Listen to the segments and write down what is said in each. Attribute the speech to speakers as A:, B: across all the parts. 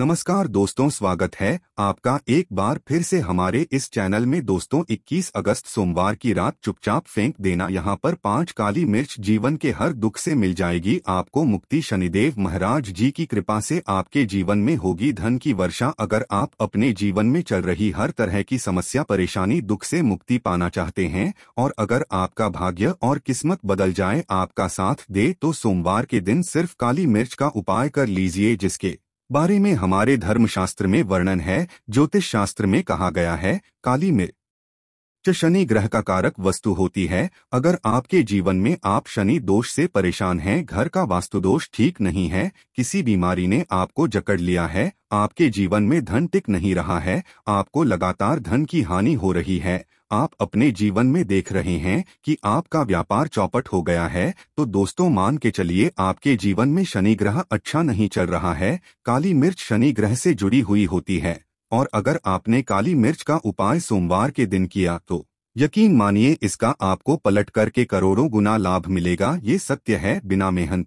A: नमस्कार दोस्तों स्वागत है आपका एक बार फिर से हमारे इस चैनल में दोस्तों 21 अगस्त सोमवार की रात चुपचाप फेंक देना यहाँ पर पांच काली मिर्च जीवन के हर दुख से मिल जाएगी आपको मुक्ति शनिदेव महाराज जी की कृपा से आपके जीवन में होगी धन की वर्षा अगर आप अपने जीवन में चल रही हर तरह की समस्या परेशानी दुख से मुक्ति पाना चाहते हैं और अगर आपका भाग्य और किस्मत बदल जाए आपका साथ दे तो सोमवार के दिन सिर्फ काली मिर्च का उपाय कर लीजिए जिसके बारे में हमारे धर्मशास्त्र में वर्णन है ज्योतिष शास्त्र में कहा गया है काली मिर्च शनि ग्रह का कारक वस्तु होती है अगर आपके जीवन में आप शनि दोष से परेशान हैं घर का वास्तु दोष ठीक नहीं है किसी बीमारी ने आपको जकड़ लिया है आपके जीवन में धन टिक नहीं रहा है आपको लगातार धन की हानि हो रही है आप अपने जीवन में देख रहे हैं कि आपका व्यापार चौपट हो गया है तो दोस्तों मान के चलिए आपके जीवन में शनि ग्रह अच्छा नहीं चल रहा है काली मिर्च शनि ग्रह से जुड़ी हुई होती है और अगर आपने काली मिर्च का उपाय सोमवार के दिन किया तो यकीन मानिए इसका आपको पलट करके करोड़ों गुना लाभ मिलेगा ये सत्य है बिना मेहनत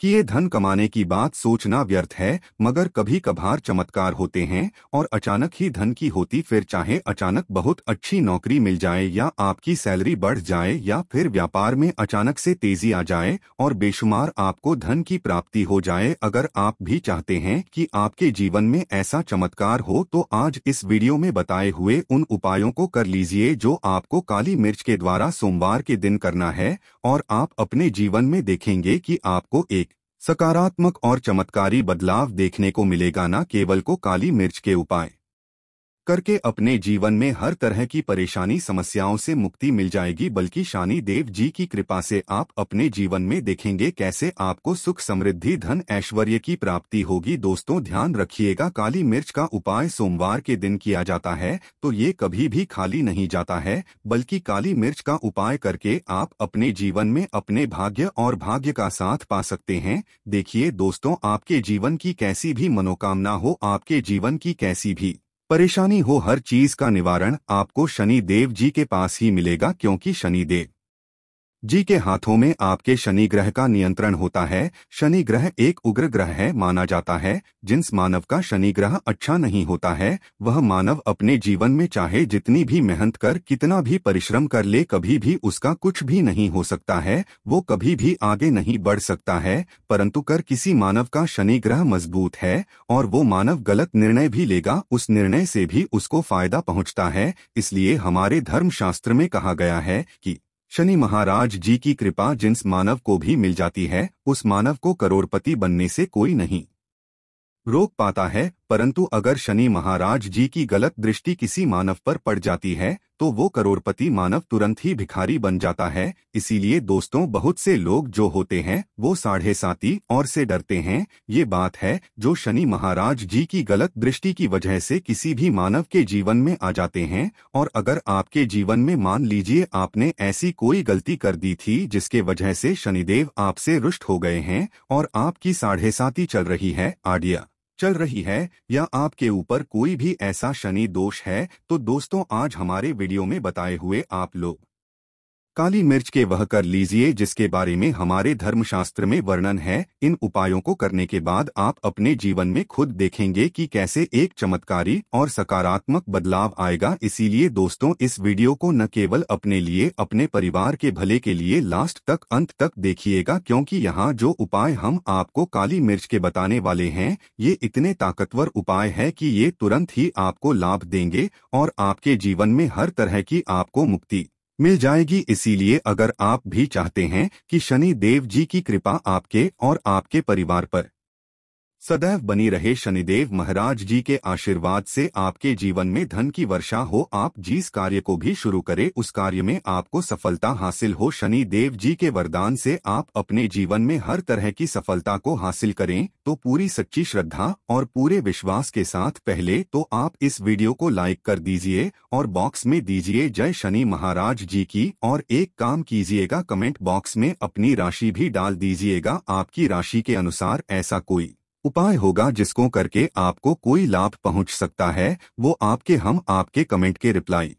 A: कि ये धन कमाने की बात सोचना व्यर्थ है मगर कभी कभार चमत्कार होते हैं और अचानक ही धन की होती फिर चाहे अचानक बहुत अच्छी नौकरी मिल जाए या आपकी सैलरी बढ़ जाए या फिर व्यापार में अचानक से तेजी आ जाए और बेशुमार आपको धन की प्राप्ति हो जाए अगर आप भी चाहते हैं कि आपके जीवन में ऐसा चमत्कार हो तो आज इस वीडियो में बताए हुए उन उपायों को कर लीजिए जो आपको काली मिर्च के द्वारा सोमवार के दिन करना है और आप अपने जीवन में देखेंगे की आपको एक सकारात्मक और चमत्कारी बदलाव देखने को मिलेगा न केवल को काली मिर्च के उपाय करके अपने जीवन में हर तरह की परेशानी समस्याओं से मुक्ति मिल जाएगी बल्कि शानी देव जी की कृपा से आप अपने जीवन में देखेंगे कैसे आपको सुख समृद्धि धन ऐश्वर्य की प्राप्ति होगी दोस्तों ध्यान रखिएगा काली मिर्च का उपाय सोमवार के दिन किया जाता है तो ये कभी भी खाली नहीं जाता है बल्कि काली मिर्च का उपाय करके आप अपने जीवन में अपने भाग्य और भाग्य का साथ पा सकते हैं देखिए दोस्तों आपके जीवन की कैसी भी मनोकामना हो आपके जीवन की कैसी भी परेशानी हो हर चीज का निवारण आपको शनि देव जी के पास ही मिलेगा क्योंकि शनि देव जी के हाथों में आपके शनि ग्रह का नियंत्रण होता है शनि ग्रह एक उग्र ग्रह है माना जाता है जिस मानव का शनि ग्रह अच्छा नहीं होता है वह मानव अपने जीवन में चाहे जितनी भी मेहनत कर कितना भी परिश्रम कर ले कभी भी उसका कुछ भी नहीं हो सकता है वो कभी भी आगे नहीं बढ़ सकता है परंतु कर किसी मानव का शनि ग्रह मजबूत है और वो मानव गलत निर्णय भी लेगा उस निर्णय से भी उसको फायदा पहुँचता है इसलिए हमारे धर्म शास्त्र में कहा गया है की शनि महाराज जी की कृपा जिस मानव को भी मिल जाती है उस मानव को करोड़पति बनने से कोई नहीं रोक पाता है परंतु अगर शनि महाराज जी की गलत दृष्टि किसी मानव पर पड़ जाती है तो वो करोड़पति मानव तुरंत ही भिखारी बन जाता है इसीलिए दोस्तों बहुत से लोग जो होते हैं वो साढ़े साती और से डरते हैं ये बात है जो शनि महाराज जी की गलत दृष्टि की वजह से किसी भी मानव के जीवन में आ जाते हैं और अगर आपके जीवन में मान लीजिए आपने ऐसी कोई गलती कर दी थी जिसके वजह से शनिदेव आपसे रुष्ट हो गए हैं और आपकी साढ़े चल रही है आडिया चल रही है या आपके ऊपर कोई भी ऐसा शनि दोष है तो दोस्तों आज हमारे वीडियो में बताए हुए आप लोग काली मिर्च के वह कर लीजिए जिसके बारे में हमारे धर्मशास्त्र में वर्णन है इन उपायों को करने के बाद आप अपने जीवन में खुद देखेंगे कि कैसे एक चमत्कारी और सकारात्मक बदलाव आएगा इसीलिए दोस्तों इस वीडियो को न केवल अपने लिए अपने परिवार के भले के लिए लास्ट तक अंत तक देखिएगा क्योंकि यहाँ जो उपाय हम आपको काली मिर्च के बताने वाले हैं ये इतने ताकतवर उपाय है की ये तुरंत ही आपको लाभ देंगे और आपके जीवन में हर तरह की आपको मुक्ति मिल जाएगी इसीलिए अगर आप भी चाहते हैं कि शनि देव जी की कृपा आपके और आपके परिवार पर सदैव बनी रहे शनिदेव महाराज जी के आशीर्वाद से आपके जीवन में धन की वर्षा हो आप जिस कार्य को भी शुरू करें उस कार्य में आपको सफलता हासिल हो शनि देव जी के वरदान से आप अपने जीवन में हर तरह की सफलता को हासिल करें तो पूरी सच्ची श्रद्धा और पूरे विश्वास के साथ पहले तो आप इस वीडियो को लाइक कर दीजिए और बॉक्स में दीजिए जय शनि महाराज जी की और एक काम कीजिएगा कमेंट बॉक्स में अपनी राशि भी डाल दीजिएगा आपकी राशि के अनुसार ऐसा कोई उपाय होगा जिसको करके आपको कोई लाभ पहुंच सकता है वो आपके हम आपके कमेंट के रिप्लाई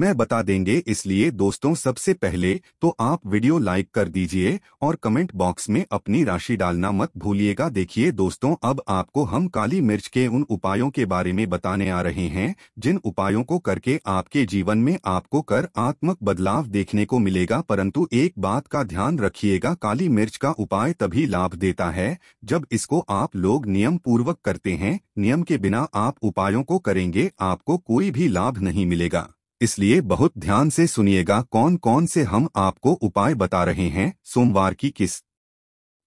A: मैं बता देंगे इसलिए दोस्तों सबसे पहले तो आप वीडियो लाइक कर दीजिए और कमेंट बॉक्स में अपनी राशि डालना मत भूलिएगा देखिए दोस्तों अब आपको हम काली मिर्च के उन उपायों के बारे में बताने आ रहे हैं जिन उपायों को करके आपके जीवन में आपको कर आत्मक बदलाव देखने को मिलेगा परंतु एक बात का ध्यान रखिएगा काली मिर्च का उपाय तभी लाभ देता है जब इसको आप लोग नियम पूर्वक करते हैं नियम के बिना आप उपायों को करेंगे आपको कोई भी लाभ नहीं मिलेगा इसलिए बहुत ध्यान से सुनिएगा कौन कौन से हम आपको उपाय बता रहे हैं सोमवार की किस्त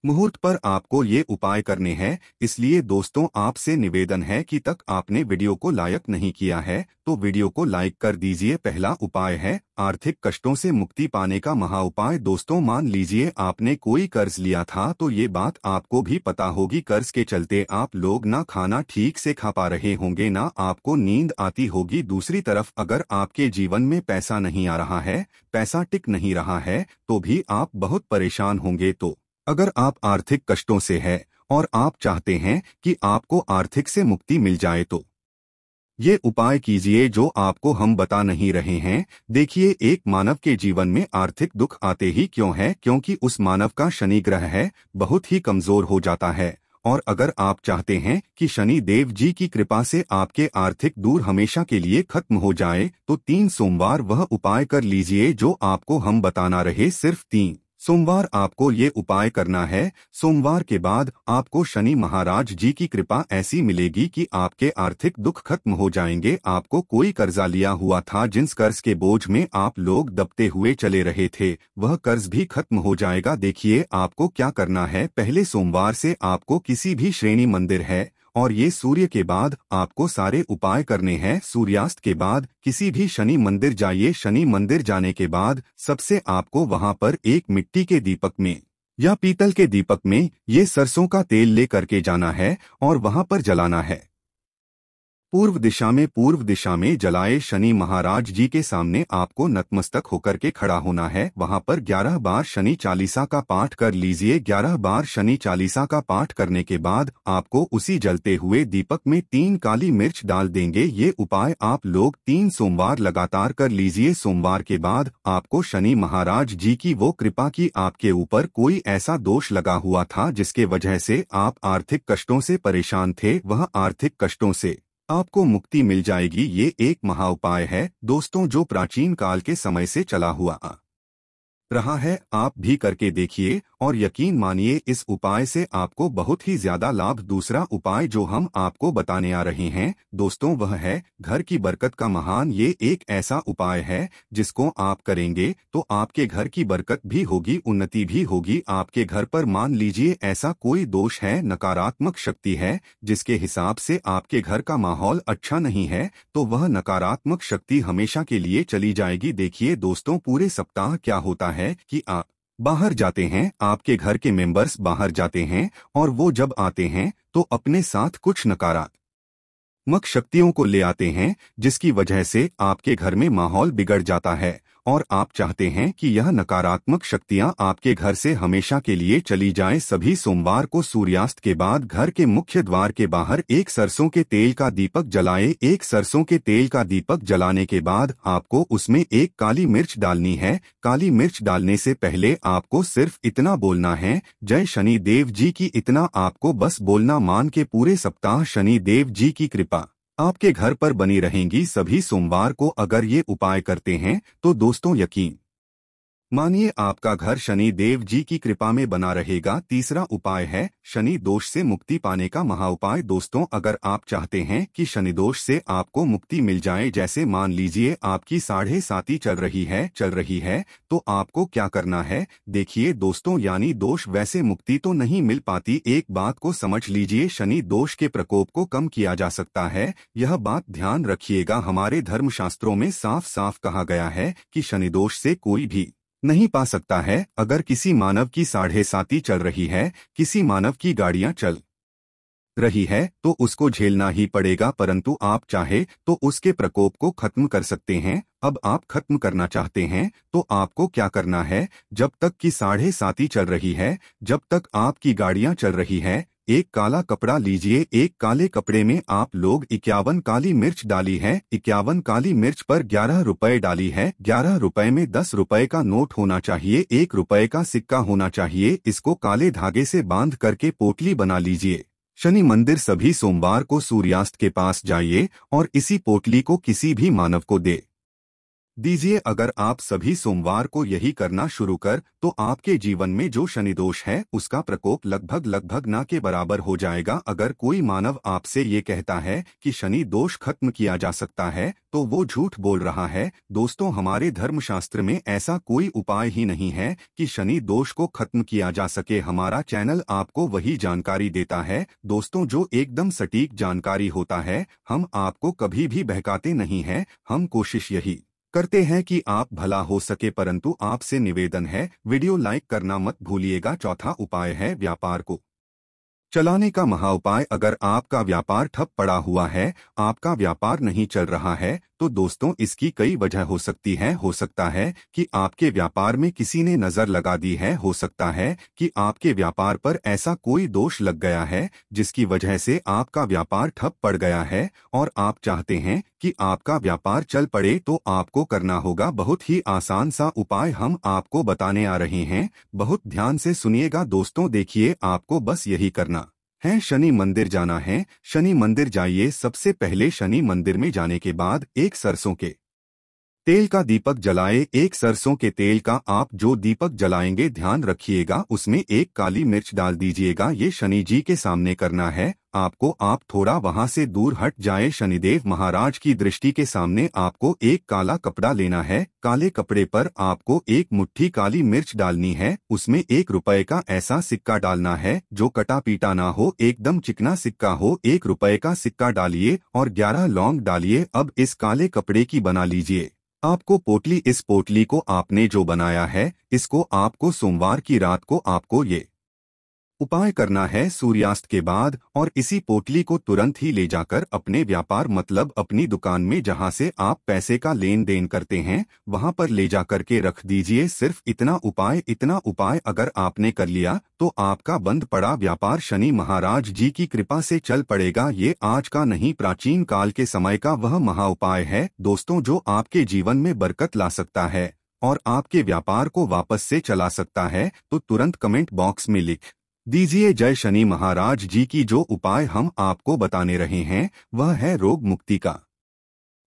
A: मुहूर्त पर आपको ये उपाय करने हैं इसलिए दोस्तों आपसे निवेदन है कि तक आपने वीडियो को लायक नहीं किया है तो वीडियो को लाइक कर दीजिए पहला उपाय है आर्थिक कष्टों से मुक्ति पाने का महा उपाय दोस्तों मान लीजिए आपने कोई कर्ज लिया था तो ये बात आपको भी पता होगी कर्ज के चलते आप लोग ना खाना ठीक से खा पा रहे होंगे ना आपको नींद आती होगी दूसरी तरफ अगर आपके जीवन में पैसा नहीं आ रहा है पैसा टिक नहीं रहा है तो भी आप बहुत परेशान होंगे तो अगर आप आर्थिक कष्टों से हैं और आप चाहते हैं कि आपको आर्थिक से मुक्ति मिल जाए तो ये उपाय कीजिए जो आपको हम बता नहीं रहे हैं देखिए एक मानव के जीवन में आर्थिक दुख आते ही क्यों है क्योंकि उस मानव का शनि ग्रह है बहुत ही कमजोर हो जाता है और अगर आप चाहते हैं कि शनि देव जी की कृपा से आपके आर्थिक दूर हमेशा के लिए खत्म हो जाए तो तीन सोमवार वह उपाय कर लीजिए जो आपको हम बताना रहे सिर्फ तीन सोमवार आपको ये उपाय करना है सोमवार के बाद आपको शनि महाराज जी की कृपा ऐसी मिलेगी कि आपके आर्थिक दुख खत्म हो जाएंगे आपको कोई कर्जा लिया हुआ था जिस कर्ज के बोझ में आप लोग दबते हुए चले रहे थे वह कर्ज भी खत्म हो जाएगा देखिए आपको क्या करना है पहले सोमवार से आपको किसी भी श्रेणी मंदिर है और ये सूर्य के बाद आपको सारे उपाय करने हैं सूर्यास्त के बाद किसी भी शनि मंदिर जाइए शनि मंदिर जाने के बाद सबसे आपको वहाँ पर एक मिट्टी के दीपक में या पीतल के दीपक में ये सरसों का तेल ले करके जाना है और वहाँ पर जलाना है पूर्व दिशा में पूर्व दिशा में जलाए शनि महाराज जी के सामने आपको नतमस्तक होकर के खड़ा होना है वहां पर 11 बार शनि चालीसा का पाठ कर लीजिए 11 बार शनि चालीसा का पाठ करने के बाद आपको उसी जलते हुए दीपक में तीन काली मिर्च डाल देंगे ये उपाय आप लोग तीन सोमवार लगातार कर लीजिए सोमवार के बाद आपको शनि महाराज जी की वो कृपा की आपके ऊपर कोई ऐसा दोष लगा हुआ था जिसके वजह से आप आर्थिक कष्टों से परेशान थे वह आर्थिक कष्टों से आपको मुक्ति मिल जाएगी ये एक महा उपाय है दोस्तों जो प्राचीन काल के समय से चला हुआ रहा है आप भी करके देखिए और यकीन मानिए इस उपाय से आपको बहुत ही ज्यादा लाभ दूसरा उपाय जो हम आपको बताने आ रहे हैं दोस्तों वह है घर की बरकत का महान ये एक ऐसा उपाय है जिसको आप करेंगे तो आपके घर की बरकत भी होगी उन्नति भी होगी आपके घर पर मान लीजिए ऐसा कोई दोष है नकारात्मक शक्ति है जिसके हिसाब से आपके घर का माहौल अच्छा नहीं है तो वह नकारात्मक शक्ति हमेशा के लिए चली जाएगी देखिए दोस्तों पूरे सप्ताह क्या होता है है कि आ, बाहर जाते हैं आपके घर के मेंबर्स बाहर जाते हैं और वो जब आते हैं तो अपने साथ कुछ नकारात्मक शक्तियों को ले आते हैं जिसकी वजह से आपके घर में माहौल बिगड़ जाता है और आप चाहते हैं कि यह नकारात्मक शक्तियां आपके घर से हमेशा के लिए चली जाएं सभी सोमवार को सूर्यास्त के बाद घर के मुख्य द्वार के बाहर एक सरसों के तेल का दीपक जलाएं एक सरसों के तेल का दीपक जलाने के बाद आपको उसमें एक काली मिर्च डालनी है काली मिर्च डालने से पहले आपको सिर्फ इतना बोलना है जय शनि देव जी की इतना आपको बस बोलना मान के पूरे सप्ताह शनि देव जी की कृपा आपके घर पर बनी रहेंगी सभी सोमवार को अगर ये उपाय करते हैं तो दोस्तों यकीन मानिए आपका घर शनि देव जी की कृपा में बना रहेगा तीसरा उपाय है शनि दोष से मुक्ति पाने का महा उपाय दोस्तों अगर आप चाहते हैं कि शनि दोष से आपको मुक्ति मिल जाए जैसे मान लीजिए आपकी साढ़े साती चल रही है चल रही है तो आपको क्या करना है देखिए दोस्तों यानी दोष वैसे मुक्ति तो नहीं मिल पाती एक बात को समझ लीजिए शनि दोष के प्रकोप को कम किया जा सकता है यह बात ध्यान रखिएगा हमारे धर्मशास्त्रों में साफ साफ कहा गया है की शनिदोष से कोई भी नहीं पा सकता है अगर किसी मानव की साढ़े साती चल रही है किसी मानव की गाड़ियां चल रही है तो उसको झेलना ही पड़ेगा परंतु आप चाहे तो उसके प्रकोप को खत्म कर सकते हैं अब आप खत्म करना चाहते हैं तो आपको क्या करना है जब तक कि साढ़े साती चल रही है जब तक आपकी गाड़ियां चल रही है एक काला कपड़ा लीजिए एक काले कपड़े में आप लोग इक्यावन काली मिर्च डाली है इक्यावन काली मिर्च पर ग्यारह रुपए डाली है ग्यारह रुपए में दस रुपए का नोट होना चाहिए एक रुपए का सिक्का होना चाहिए इसको काले धागे से बांध करके पोटली बना लीजिए शनि मंदिर सभी सोमवार को सूर्यास्त के पास जाइए और इसी पोटली को किसी भी मानव को दे दीजिए अगर आप सभी सोमवार को यही करना शुरू कर तो आपके जीवन में जो शनि दोष है उसका प्रकोप लगभग लगभग ना के बराबर हो जाएगा अगर कोई मानव आपसे ये कहता है कि शनि दोष खत्म किया जा सकता है तो वो झूठ बोल रहा है दोस्तों हमारे धर्मशास्त्र में ऐसा कोई उपाय ही नहीं है कि शनि दोष को खत्म किया जा सके हमारा चैनल आपको वही जानकारी देता है दोस्तों जो एकदम सटीक जानकारी होता है हम आपको कभी भी बहकाते नहीं है हम कोशिश यही करते हैं कि आप भला हो सके परंतु आपसे निवेदन है वीडियो लाइक करना मत भूलिएगा चौथा उपाय है व्यापार को चलाने का महा उपाय अगर आपका व्यापार ठप पड़ा हुआ है आपका व्यापार नहीं चल रहा है तो दोस्तों इसकी कई वजह हो सकती है हो सकता है कि आपके व्यापार में किसी ने नज़र लगा दी है हो सकता है कि आपके व्यापार पर ऐसा कोई दोष लग गया है जिसकी वजह से आपका व्यापार ठप पड़ गया है और आप चाहते हैं कि आपका व्यापार चल पड़े तो आपको करना होगा बहुत ही आसान सा उपाय हम आपको बताने आ रहे हैं बहुत ध्यान से सुनिएगा दोस्तों देखिए आपको बस यही करना है शनि मंदिर जाना है शनि मंदिर जाइए सबसे पहले शनि मंदिर में जाने के बाद एक सरसों के तेल का दीपक जलाए एक सरसों के तेल का आप जो दीपक जलाएंगे ध्यान रखिएगा उसमें एक काली मिर्च डाल दीजिएगा ये शनि जी के सामने करना है आपको आप थोड़ा वहाँ से दूर हट जाए शनिदेव महाराज की दृष्टि के सामने आपको एक काला कपड़ा लेना है काले कपड़े पर आपको एक मुट्ठी काली मिर्च डालनी है उसमें एक रुपए का ऐसा सिक्का डालना है जो कटा पीटा ना हो एकदम चिकना सिक्का हो एक रुपए का सिक्का डालिए और ग्यारह लौंग डालिए अब इस काले कपड़े की बना लीजिए आपको पोटली इस पोटली को आपने जो बनाया है इसको आपको सोमवार की रात को आपको ये उपाय करना है सूर्यास्त के बाद और इसी पोटली को तुरंत ही ले जाकर अपने व्यापार मतलब अपनी दुकान में जहां से आप पैसे का लेन देन करते हैं वहां पर ले जाकर के रख दीजिए सिर्फ इतना उपाय इतना उपाय अगर आपने कर लिया तो आपका बंद पड़ा व्यापार शनि महाराज जी की कृपा से चल पड़ेगा ये आज का नहीं प्राचीन काल के समय का वह महा उपाय है दोस्तों जो आपके जीवन में बरकत ला सकता है और आपके व्यापार को वापस से चला सकता है तो तुरंत कमेंट बॉक्स में लिख दीजिए जय शनि महाराज जी की जो उपाय हम आपको बताने रहे हैं वह है रोग मुक्ति का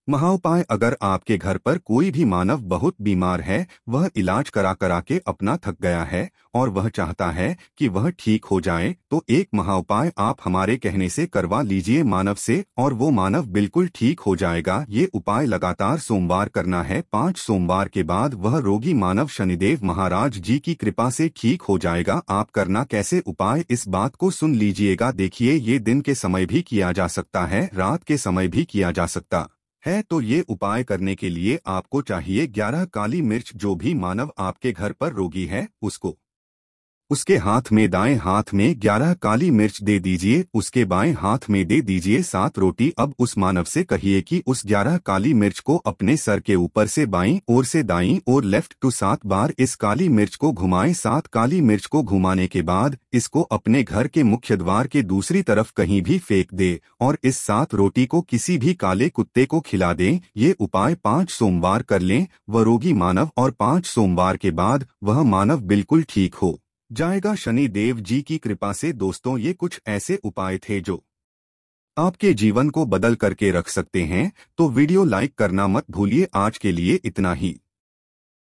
A: महाउपाय अगर आपके घर पर कोई भी मानव बहुत बीमार है वह इलाज करा करा के अपना थक गया है और वह चाहता है कि वह ठीक हो जाए तो एक महाउपाय आप हमारे कहने से करवा लीजिए मानव से और वो मानव बिल्कुल ठीक हो जाएगा ये उपाय लगातार सोमवार करना है पाँच सोमवार के बाद वह रोगी मानव शनिदेव महाराज जी की कृपा से ठीक हो जाएगा आप करना कैसे उपाय इस बात को सुन लीजिएगा देखिए ये दिन के समय भी किया जा सकता है रात के समय भी किया जा सकता है तो ये उपाय करने के लिए आपको चाहिए 11 काली मिर्च जो भी मानव आपके घर पर रोगी है उसको उसके हाथ में दाएं हाथ में ग्यारह काली मिर्च दे दीजिए उसके बाएं हाथ में दे दीजिए सात रोटी अब उस मानव से कहिए कि उस ग्यारह काली मिर्च को अपने सर के ऊपर से बाईं ओर से दाईं ओर लेफ्ट टू सात बार इस काली मिर्च को घुमाएं सात काली मिर्च को घुमाने के बाद इसको अपने घर के मुख्य द्वार के दूसरी तरफ कहीं भी फेंक दे और इस सात रोटी को किसी भी काले कुत्ते को खिला दे ये उपाय पाँच सोमवार कर ले व रोगी मानव और पाँच सोमवार के बाद वह मानव बिल्कुल ठीक हो जाएगा शनि देव जी की कृपा से दोस्तों ये कुछ ऐसे उपाय थे जो आपके जीवन को बदल करके रख सकते हैं तो वीडियो लाइक करना मत भूलिए आज के लिए इतना ही